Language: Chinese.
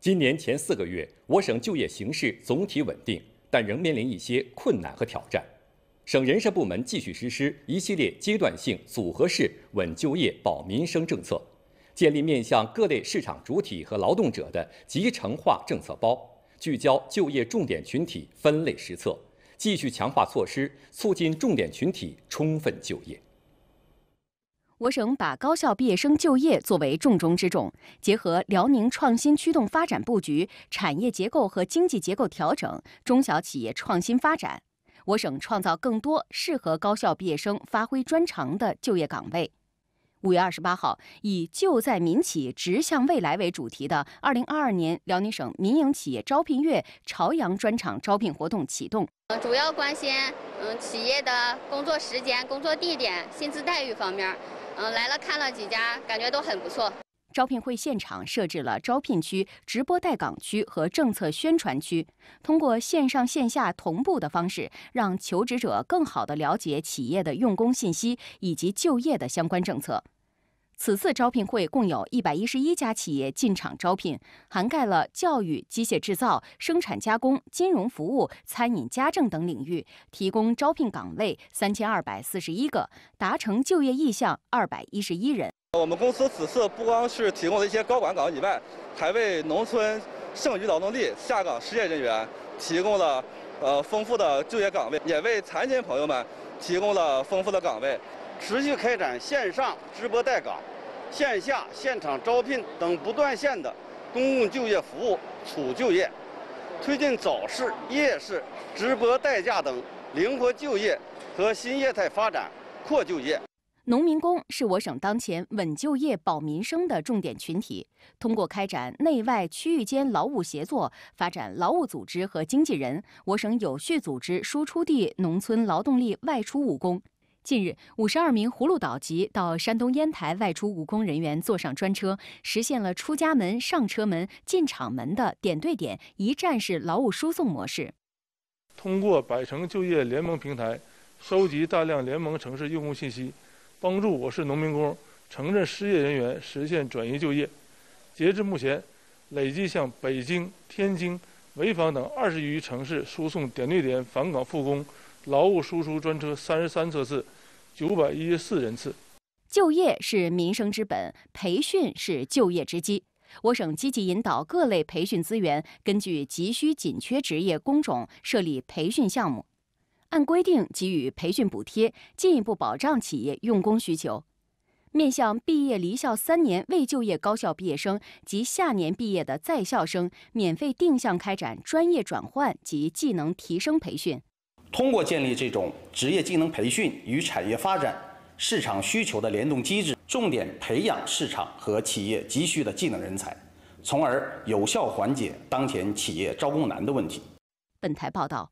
今年前四个月，我省就业形势总体稳定，但仍面临一些困难和挑战。省人社部门继续实施一系列阶段性组合式稳就业保民生政策，建立面向各类市场主体和劳动者的集成化政策包，聚焦就业重点群体分类施策，继续强化措施，促进重点群体充分就业。我省把高校毕业生就业作为重中之重，结合辽宁创新驱动发展布局、产业结构和经济结构调整、中小企业创新发展，我省创造更多适合高校毕业生发挥专长的就业岗位。五月二十八号，以“就在民企，直向未来”为主题的二零二二年辽宁省民营企业招聘月朝阳专场招聘活动启动。呃，主要关心，嗯，企业的工作时间、工作地点、薪资待遇方面。嗯，来了看了几家，感觉都很不错。招聘会现场设置了招聘区、直播带岗区和政策宣传区，通过线上线下同步的方式，让求职者更好地了解企业的用工信息以及就业的相关政策。此次招聘会共有一百一十一家企业进场招聘，涵盖了教育、机械制造、生产加工、金融服务、餐饮、家政等领域，提供招聘岗位三千二百四十一个，达成就业意向二百一十一人。我们公司此次不光是提供了一些高管岗以外，还为农村剩余劳动力、下岗失业人员提供了呃丰富的就业岗位，也为残疾朋友们提供了丰富的岗位。持续开展线上直播带岗、线下现场招聘等不断线的公共就业服务促就业，推进早市、夜市、直播代驾等灵活就业和新业态发展扩就业。农民工是我省当前稳就业保民生的重点群体。通过开展内外区域间劳务协作、发展劳务组织和经纪人，我省有序组织输出地农村劳动力外出务工。近日，五十二名葫芦岛籍到山东烟台外出务工人员坐上专车，实现了出家门、上车门、进厂门的点对点一站式劳务输送模式。通过百城就业联盟平台，收集大量联盟城市用工信息，帮助我市农民工、城镇失业人员实现转移就业。截至目前，累计向北京、天津、潍坊等二十余城市输送点对点返岗复工劳务输出专车三十三车次。九百一十四人次。就业是民生之本，培训是就业之基。我省积极引导各类培训资源，根据急需紧缺职业工种设立培训项目，按规定给予培训补贴，进一步保障企业用工需求。面向毕业离校三年未就业高校毕业生及下年毕业的在校生，免费定向开展专业转换及技能提升培训。通过建立这种职业技能培训与产业发展、市场需求的联动机制，重点培养市场和企业急需的技能人才，从而有效缓解当前企业招工难的问题。本台报道。